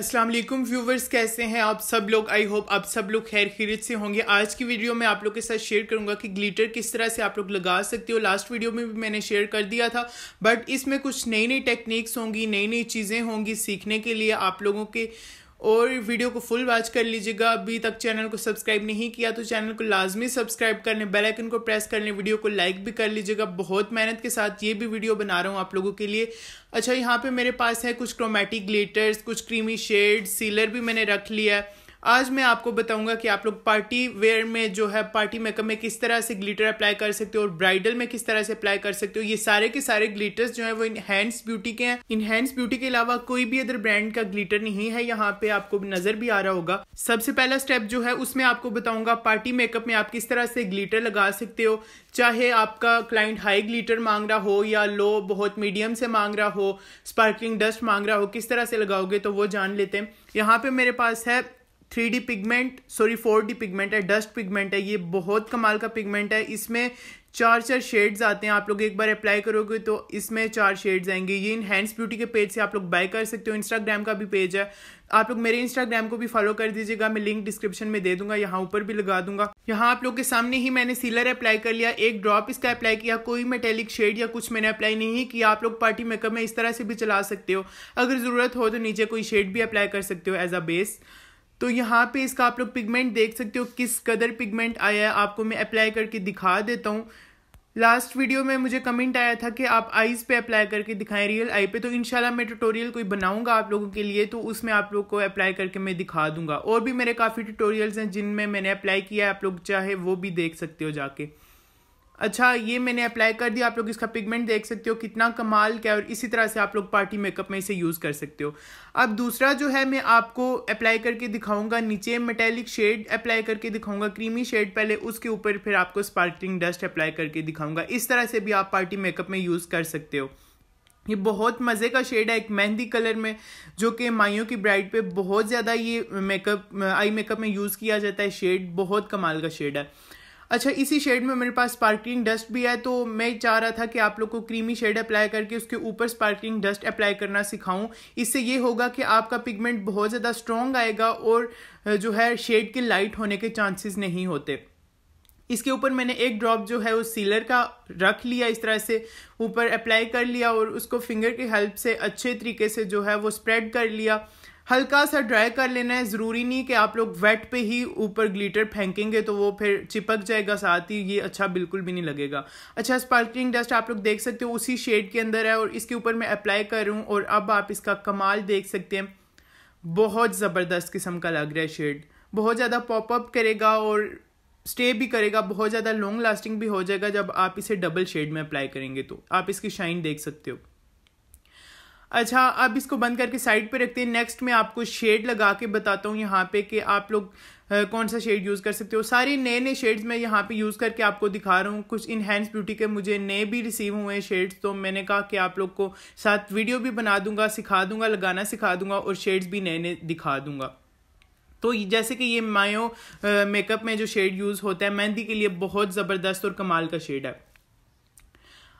अस्सलाम वालेकुम व्यूवर्स कैसे हैं आप सब लोग आई होप आप सब लोग खैर खीरत से होंगे आज की वीडियो में आप लोग के साथ शेयर करूंगा कि ग्लिटर किस तरह से आप लोग लगा सकते हो लास्ट वीडियो में भी मैंने शेयर कर दिया था बट इसमें कुछ नई नई टेक्निक्स होंगी नई नई चीज़ें होंगी सीखने के लिए आप लोगों के और वीडियो को फुल वॉच कर लीजिएगा अभी तक चैनल को सब्सक्राइब नहीं किया तो चैनल को लाजमी सब्सक्राइब कर लें बेल आइकन को प्रेस कर लें वीडियो को लाइक भी कर लीजिएगा बहुत मेहनत के साथ ये भी वीडियो बना रहा हूँ आप लोगों के लिए अच्छा यहाँ पे मेरे पास है कुछ क्रोमेटिक ग्लेटर्स कुछ क्रीमी शेड सीलर भी मैंने रख लिया है आज मैं आपको बताऊंगा कि आप लोग पार्टी वेयर में जो है पार्टी मेकअप में किस तरह से ग्लिटर अप्लाई कर सकते हो और ब्राइडल में किस तरह से अप्लाई कर सकते हो ये सारे के सारे ग्लिटर्स जो है वो इनहेंस ब्यूटी के हैं इनहेंस ब्यूटी के अलावा कोई भी अदर ब्रांड का ग्लिटर नहीं है यहाँ पे आपको नजर भी आ रहा होगा सबसे पहला स्टेप जो है उसमें आपको बताऊंगा पार्टी मेकअप में आप किस तरह से ग्लीटर लगा सकते हो चाहे आपका क्लाइंट हाई ग्लीटर मांग रहा हो या लो बहुत मीडियम से मांग रहा हो स्पार्कलिंग डस्ट मांग रहा हो किस तरह से लगाओगे तो वो जान लेते हैं यहाँ पे मेरे पास है three D pigment sorry four D pigment है डस्ट पिगमेंट है ये बहुत कमाल का पिगमेंट है इसमें चार चार शेड्स आते हैं आप लोग एक बार अप्लाई करोगे तो इसमें चार शेड्स आएंगे ये इनहेंस ब्यूटी के पेज से आप लोग बाय कर सकते हो इंस्टाग्राम का भी पेज है आप लोग मेरे इंस्टाग्राम को भी फॉलो कर दीजिएगा मैं लिंक डिस्क्रिप्शन में दे दूंगा यहाँ ऊपर भी लगा दूंगा यहाँ आप लोग के सामने ही मैंने सीलर अप्लाई कर लिया एक ड्रॉप इसका अप्लाई किया कोई मेटेलिक शेड या कुछ मैंने अप्लाई नहीं किया आप लोग पार्टी मेकअप में इस तरह से भी चला सकते हो अगर ज़रूरत हो तो नीचे कोई शेड भी अप्लाई कर सकते हो एज अ बेस तो यहाँ पे इसका आप लोग पिगमेंट देख सकते हो किस कदर पिगमेंट आया है आपको मैं अप्लाई करके दिखा देता हूँ लास्ट वीडियो में मुझे कमेंट आया था कि आप आईज़ पे अप्लाई करके दिखाएं रियल आई पे तो इनशाला मैं ट्यूटोरियल कोई बनाऊंगा आप लोगों के लिए तो उसमें आप लोग को अप्लाई करके मैं दिखा दूंगा और भी मेरे काफ़ी ट्यूटोरियल्स हैं जिनमें मैंने अप्लाई किया है आप लोग चाहे वो भी देख सकते हो जाके अच्छा ये मैंने अप्लाई कर दिया आप लोग इसका पिगमेंट देख सकते हो कितना कमाल क्या और इसी तरह से आप लोग पार्टी मेकअप में इसे यूज़ कर सकते हो अब दूसरा जो है मैं आपको अप्लाई करके दिखाऊंगा नीचे मेटेलिक शेड अप्लाई करके दिखाऊंगा क्रीमी शेड पहले उसके ऊपर फिर आपको स्पार्कलिंग डस्ट अप्लाई करके दिखाऊंगा इस तरह से भी आप पार्टी मेकअप में यूज़ कर सकते हो ये बहुत मज़े का शेड है एक मेहंदी कलर में जो कि माइयों की ब्राइड पे बहुत ज़्यादा ये मेकअप आई मेकअप में यूज़ किया जाता है शेड बहुत कमाल का शेड है अच्छा इसी शेड में मेरे पास स्पार्कलिंग डस्ट भी है तो मैं चाह रहा था कि आप लोग को क्रीमी शेड अप्लाई करके उसके ऊपर स्पार्कलिंग डस्ट अप्लाई करना सिखाऊं इससे ये होगा कि आपका पिगमेंट बहुत ज़्यादा स्ट्रॉन्ग आएगा और जो है शेड के लाइट होने के चांसेस नहीं होते इसके ऊपर मैंने एक ड्रॉप जो है उस सीलर का रख लिया इस तरह से ऊपर अप्लाई कर लिया और उसको फिंगर की हेल्प से अच्छे तरीके से जो है वो स्प्रेड कर लिया हल्का सा ड्राई कर लेना है ज़रूरी नहीं कि आप लोग वेट पे ही ऊपर ग्लिटर फेंकेंगे तो वो फिर चिपक जाएगा साथ ही ये अच्छा बिल्कुल भी नहीं लगेगा अच्छा स्पार्कलिंग डस्ट आप लोग देख सकते हो उसी शेड के अंदर है और इसके ऊपर मैं अप्लाई कर रही हूँ और अब आप इसका कमाल देख सकते हैं बहुत ज़बरदस्त किस्म का लग रहा है शेड बहुत ज़्यादा पॉपअप करेगा और स्टे भी करेगा बहुत ज़्यादा लॉन्ग लास्टिंग भी हो जाएगा जब आप इसे डबल शेड में अप्लाई करेंगे तो आप इसकी शाइन देख सकते हो अच्छा अब इसको बंद करके साइड पे रखते हैं नेक्स्ट मैं आपको शेड लगा के बताता हूँ यहाँ पे कि आप लोग कौन सा शेड यूज़ कर सकते हो सारे नए नए शेड्स मैं यहाँ पे यूज़ करके आपको दिखा रहा हूँ कुछ इनहेंस ब्यूटी के मुझे नए भी रिसीव हुए शेड्स तो मैंने कहा कि आप लोग को साथ वीडियो भी बना दूंगा सिखा दूंगा लगाना सिखा दूंगा और शेड्स भी नए नए दिखा दूंगा तो जैसे कि ये मायो मेकअप में जो शेड यूज़ होता है मेहंदी के लिए बहुत ज़बरदस्त और कमाल का शेड है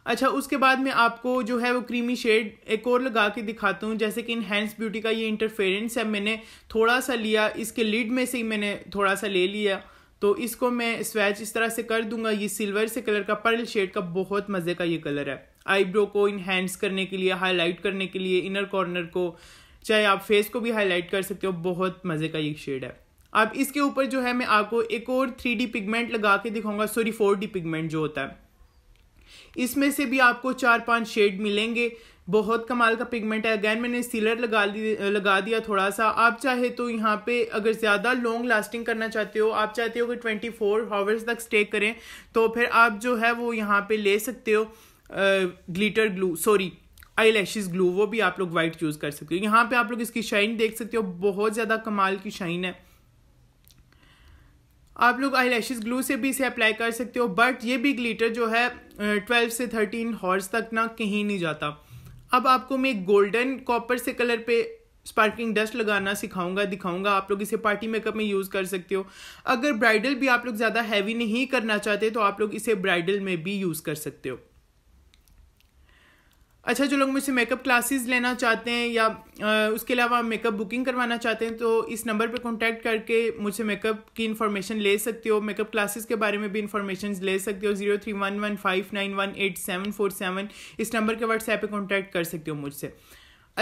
अच्छा उसके बाद में आपको जो है वो क्रीमी शेड एक और लगा के दिखाता हूँ जैसे कि इनहेंस ब्यूटी का ये इंटरफेरेंस है मैंने थोड़ा सा लिया इसके लिड में से ही मैंने थोड़ा सा ले लिया तो इसको मैं स्वैच इस तरह से कर दूंगा ये सिल्वर से कलर का पर्ल शेड का बहुत मज़े का ये कलर है आईब्रो को इनहेंस करने के लिए हाईलाइट करने के लिए इनर कॉर्नर को चाहे आप फेस को भी हाईलाइट कर सकते हो बहुत मज़े का ये शेड है अब इसके ऊपर जो है मैं आपको एक और थ्री पिगमेंट लगा के दिखाऊंगा सॉरी फोर पिगमेंट जो होता है इसमें से भी आपको चार पांच शेड मिलेंगे बहुत कमाल का पिगमेंट है अगैन मैंने सीलर लगा लगा दिया थोड़ा सा आप चाहे तो यहाँ पे अगर ज़्यादा लॉन्ग लास्टिंग करना चाहते हो आप चाहते हो कि ट्वेंटी फोर हावर्स तक स्टे करें तो फिर आप जो है वो यहाँ पे ले सकते हो glitter glue sorry eyelashes glue वो भी आप लोग वाइट यूज़ कर सकते हो यहाँ पे आप लोग इसकी शाइन देख सकते हो बहुत ज़्यादा कमाल की शाइन है आप लोग आई लैशेज ग्लू से भी इसे अप्लाई कर सकते हो बट ये भी ग्लीटर जो है ट्वेल्व से थर्टीन हॉर्स तक ना कहीं नहीं जाता अब आपको मैं गोल्डन कॉपर से कलर पे स्पार्किंग डस्ट लगाना सिखाऊंगा दिखाऊंगा आप लोग इसे पार्टी मेकअप में यूज़ कर सकते हो अगर ब्राइडल भी आप लोग ज़्यादा हैवी नहीं करना चाहते तो आप लोग इसे ब्राइडल में भी यूज़ कर सकते हो अच्छा जो लोग मुझसे मेकअप क्लासेस लेना चाहते हैं या आ, उसके अलावा मेकअप बुकिंग करवाना चाहते हैं तो इस नंबर पे कांटेक्ट करके मुझसे मेकअप की इन्फॉर्मेशन ले सकते हो मेकअप क्लासेस के बारे में भी इन्फॉर्मेशन ले सकते हो zero three one one five nine one eight seven four seven इस नंबर के व्हाट्सएप पे कॉन्टैक्ट कर सकते हो मुझसे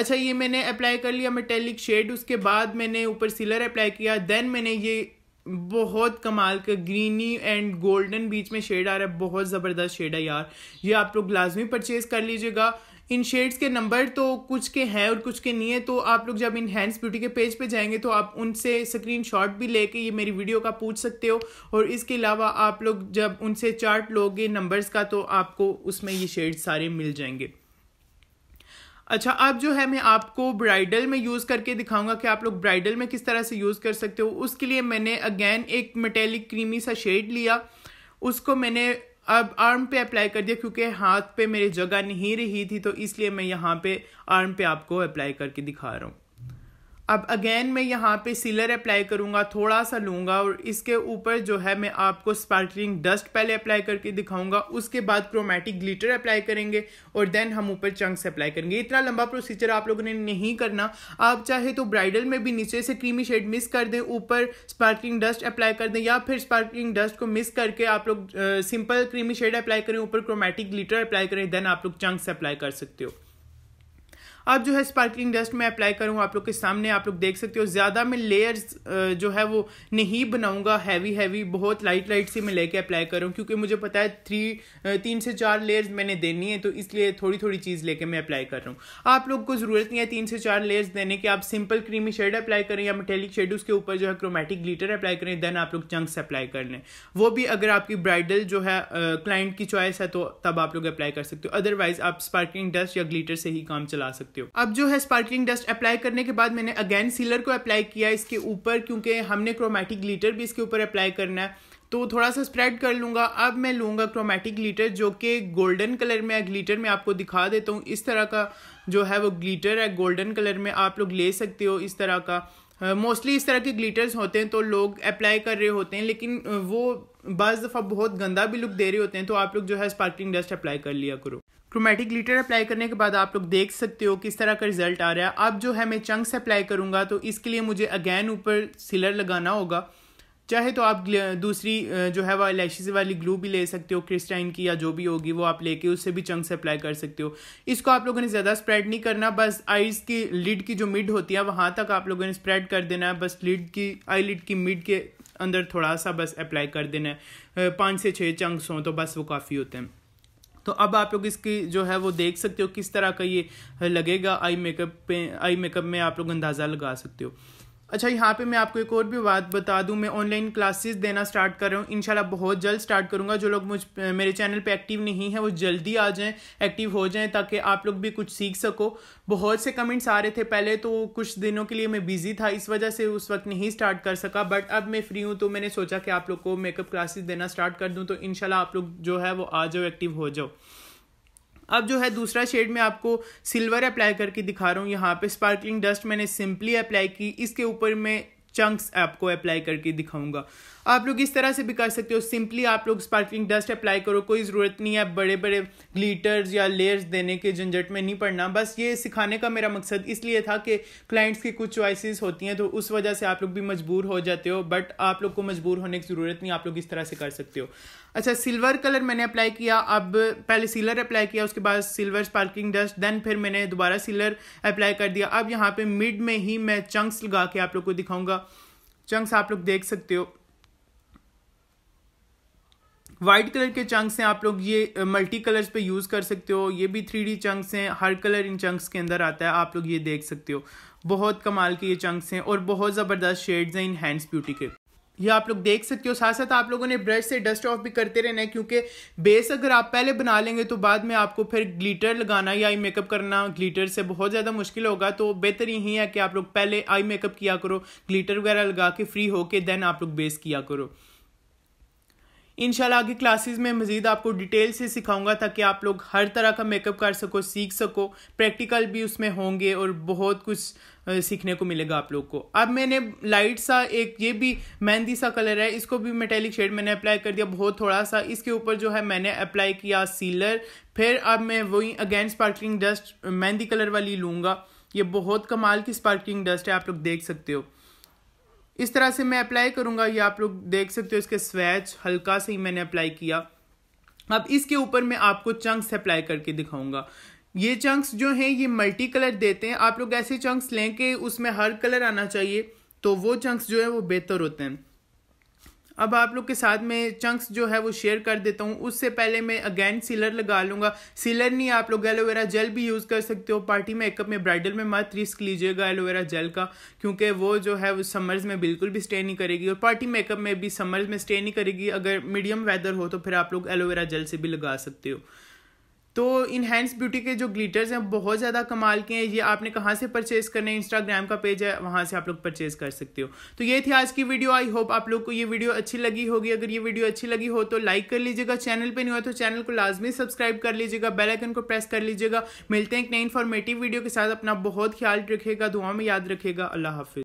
अच्छा ये मैंने अप्लाई कर लिया मेटेलिक शेड उसके बाद मैंने ऊपर सिलर अप्लाई किया देन मैंने ये बहुत कमाल का ग्रीनी एंड गोल्डन बीच में शेड आ रहा है बहुत ज़बरदस्त शेड है यार ये आप लोग लाजमी परचेज़ कर लीजिएगा इन शेड्स के नंबर तो कुछ के हैं और कुछ के नहीं है तो आप लोग जब इनहेंस ब्यूटी के पेज पे जाएंगे तो आप उनसे स्क्रीन शॉट भी लेके ये मेरी वीडियो का पूछ सकते हो और इसके अलावा आप लोग जब उनसे चार्ट लोगे नंबर्स का तो आपको उसमें ये शेड्स सारे मिल जाएंगे अच्छा अब जो है मैं आपको ब्राइडल में यूज़ करके दिखाऊंगा कि आप लोग ब्राइडल में किस तरह से यूज़ कर सकते हो उसके लिए मैंने अगेन एक मेटेलिक क्रीमी सा शेड लिया उसको मैंने अब आर्म पे अप्लाई कर दिया क्योंकि हाथ पे मेरी जगह नहीं रही थी तो इसलिए मैं यहाँ पे आर्म पे आपको अप्लाई करके दिखा रहा हूँ अब अगेन मैं यहाँ पे सीलर अप्लाई करूँगा थोड़ा सा लूँगा और इसके ऊपर जो है मैं आपको स्पार्कलिंग डस्ट पहले अप्लाई करके दिखाऊंगा उसके बाद क्रोमेटिक ग्लिटर अप्लाई करेंगे और देन हम ऊपर चंक्स अप्लाई करेंगे इतना लंबा प्रोसीजर आप लोगों ने नहीं करना आप चाहे तो ब्राइडल में भी नीचे से क्रीमी शेड मिस कर दें ऊपर स्पार्कलिंग डस्ट अप्लाई कर दें या फिर स्पार्कलिंग डस्ट को मिस करके आप लोग सिंपल क्रीमी शेड अप्लाई करें ऊपर क्रोमेटिक ग्लीटर अप्लाई करें देन आप लोग चंक्स अप्लाई कर सकते हो अब जो है स्पार्कलिंग डस्ट मैं अप्लाई करूँगा आप लोग के सामने आप लोग देख सकते हो ज़्यादा मैं लेयर्स जो है वो नहीं बनाऊँगा हैवी हैवी बहुत लाइट लाइट सी मैं लेके अप्लाई करूँ क्योंकि मुझे पता है थ्री तीन से चार लेयर्स मैंने देनी है तो इसलिए थोड़ी थोड़ी चीज़ लेके मैं अप्लाई कर रहा हूँ आप लोग को ज़रूरत नहीं है तीन से चार लेयर्स देने की आप सिंपल क्रीमी शेड अप्लाई करें या मेटेलिक शेड उसके ऊपर जो है क्रोमेटिक ग्लीटर अप्लाई करें देन आप लोग चंक्स अप्लाई कर लें वो भी अगर आपकी ब्राइडल जो है क्लाइंट की चॉइस है तो तब आप लोग अप्लाई कर सकते हो अदरवाइज आप स्पार्किंग डस्ट या ग्लीटर से ही काम चला सकते सकते हो अब जो है स्पार्कलिंग डस्ट अप्लाई करने के बाद मैंने अगेन सीलर को अप्लाई किया इसके ऊपर क्योंकि हमने क्रोमेटिक ग्लीटर भी इसके ऊपर अप्लाई करना है तो थोड़ा सा स्प्रेड कर लूंगा अब मैं लूंगा क्रोमेटिक ग्लीटर जो कि गोल्डन कलर में है ग्लीटर में आपको दिखा देता हूँ इस तरह का जो है वो ग्लीटर है गोल्डन कलर में आप लोग ले सकते हो इस तरह का मोस्टली इस तरह के ग्लीटर्स होते हैं तो लोग अप्लाई कर रहे होते हैं लेकिन वो बज़ दफ़ा बहुत गंदा भी लुक दे रहे होते हैं तो आप लोग जो है स्पार्कलिंग डस्ट अप्लाई कर लिया करो क्रोमेटिक ग्लिटर अप्लाई करने के बाद आप लोग देख सकते हो किस तरह का रिजल्ट आ रहा है अब जो है मैं चंक्स अप्लाई करूंगा तो इसके लिए मुझे अगैन ऊपर सिलर लगाना होगा चाहे तो आप दूसरी जो है वह लैशेज वाली ग्लू भी ले सकते हो क्रिस्टाइन की या जो भी होगी वो आप लेके उससे भी चंक्स से अप्लाई कर सकते हो इसको आप लोगों ने ज़्यादा स्प्रेड नहीं करना बस आईज की लिड की जो मिड होती है वहाँ तक आप लोगों ने स्प्रेड कर देना है बस लिड की आई लिड की मिड के अंदर थोड़ा सा बस अप्लाई कर देना है पाँच से छः चंक्स हों तो बस वो काफ़ी होते हैं तो अब आप लोग इसकी जो है वो देख सकते हो किस तरह का ये लगेगा आई मेकअप पे आई मेकअप में आप लोग अंदाज़ा लगा सकते हो अच्छा यहाँ पे मैं आपको एक और भी बात बता दूँ मैं ऑनलाइन क्लासेस देना स्टार्ट कर रहा हूँ इंशाल्लाह बहुत जल्द स्टार्ट करूँगा जो लोग मुझ मेरे चैनल पे एक्टिव नहीं है वो जल्दी आ जाएं एक्टिव हो जाएं ताकि आप लोग भी कुछ सीख सको बहुत से कमेंट्स आ रहे थे पहले तो कुछ दिनों के लिए मैं बिज़ी था इस वजह से उस वक्त नहीं स्टार्ट कर सका बट अब मैं फ्री हूँ तो मैंने सोचा कि आप लोग को मेकअप क्लासेस देना स्टार्ट कर दूँ तो इन आप लोग जो है वो आ जाओ एक्टिव हो जाओ अब जो है दूसरा शेड में आपको सिल्वर अप्लाई करके दिखा रहा हूँ यहाँ पे स्पार्कलिंग डस्ट मैंने सिंपली अप्लाई की इसके ऊपर मैं चंक्स आपको अप्लाई करके दिखाऊंगा आप लोग इस तरह से भी कर सकते हो सिंपली आप लोग स्पार्कलिंग डस्ट अप्लाई करो कोई ज़रूरत नहीं है बड़े बड़े ग्लीटर्स या लेयर्स देने के झंझट में नहीं पड़ना बस ये सिखाने का मेरा मकसद इसलिए था कि क्लाइंट्स की कुछ चॉइसेस होती हैं तो उस वजह से आप लोग भी मजबूर हो जाते हो बट आप लोग को मजबूर होने की ज़रूरत नहीं आप लोग इस तरह से कर सकते हो अच्छा सिल्वर कलर मैंने अप्लाई किया अब पहले सिलर अप्लाई किया उसके बाद सिल्वर स्पार्किंग डस्ट देन फिर मैंने दोबारा सिलर अप्लाई कर दिया अब यहाँ पे मिड में ही मैं चंक्स लगा के आप लोग को दिखाऊंगा चंक्स आप लोग देख सकते हो वाइट कलर के चंक्स हैं आप लोग ये मल्टी कलर्स पे यूज़ कर सकते हो ये भी थ्री डी चंक्स हैं हर कलर इन चंक्स के अंदर आता है आप लोग ये देख सकते हो बहुत कमाल के ये चंक्स हैं और बहुत ज़बरदस्त शेड्स हैं इन हैंड्स ब्यूटी के ये आप लोग देख सकते हो साथ साथ आप लोगों ने ब्रश से डस्ट ऑफ भी करते रहना है क्योंकि बेस अगर आप पहले बना लेंगे तो बाद में आपको फिर ग्लिटर लगाना या आई मेकअप करना ग्लिटर से बहुत ज़्यादा मुश्किल होगा तो बेहतर यही है कि आप लोग पहले आई मेकअप किया करो ग्लिटर वगैरह लगा के फ्री होके देन आप लोग बेस किया करो इन आगे क्लासेस में मज़ीद आपको डिटेल से सिखाऊंगा ताकि आप लोग हर तरह का मेकअप कर सको सीख सको प्रैक्टिकल भी उसमें होंगे और बहुत कुछ सीखने को मिलेगा आप लोग को अब मैंने लाइट सा एक ये भी मेहंदी सा कलर है इसको भी मेटेलिक शेड मैंने अप्लाई कर दिया बहुत थोड़ा सा इसके ऊपर जो है मैंने अप्लाई किया सीलर फिर अब मैं वही again sparkling dust mehndi colour वाली लूँगा ये बहुत कमाल की स्पार्कलिंग डस्ट है आप लोग देख सकते हो इस तरह से मैं अप्लाई करूंगा ये आप लोग देख सकते हो इसके स्वेच हल्का से ही मैंने अप्लाई किया अब इसके ऊपर मैं आपको चंक्स अप्लाई करके दिखाऊंगा ये चंक्स जो हैं ये मल्टी कलर देते हैं आप लोग ऐसे चंक्स लें कि उसमें हर कलर आना चाहिए तो वो चंक्स जो है वो बेहतर होते हैं अब आप लोग के साथ में चंक्स जो है वो शेयर कर देता हूँ उससे पहले मैं अगेन सीलर लगा लूँगा सीलर नहीं आप लोग एलोवेरा जेल भी यूज़ कर सकते हो पार्टी मेकअप में ब्राइडल में मत रिस्क लीजिएगा एलोवेरा जेल का क्योंकि वो जो है वो समर्स में बिल्कुल भी स्टे नहीं करेगी और पार्टी मेकअप में भी समर्स में स्टे नहीं करेगी अगर मीडियम वेदर हो तो फिर आप लोग एलोवेरा जेल से भी लगा सकते हो तो इनहेंस ब्यूटी के जो ग्लिटर्स हैं बहुत ज़्यादा कमाल के हैं ये आपने कहाँ से परचेज़ करने इंस्टाग्राम का पेज है वहाँ से आप लोग परचेज़ कर सकते हो तो ये थी आज की वीडियो आई होप आप लोग को ये वीडियो अच्छी लगी होगी अगर ये वीडियो अच्छी लगी हो तो लाइक कर लीजिएगा चैनल पर नहीं हुआ तो चैनल को लाजमी सब्सक्राइब कर लीजिएगा बेलाइकन को प्रेस कर लीजिएगा मिलते हैं एक नई इन्फॉर्मेटिव वीडियो के साथ अपना बहुत ख्याल रखेगा दुआ में याद रखेगा अल्लाह हाफिज़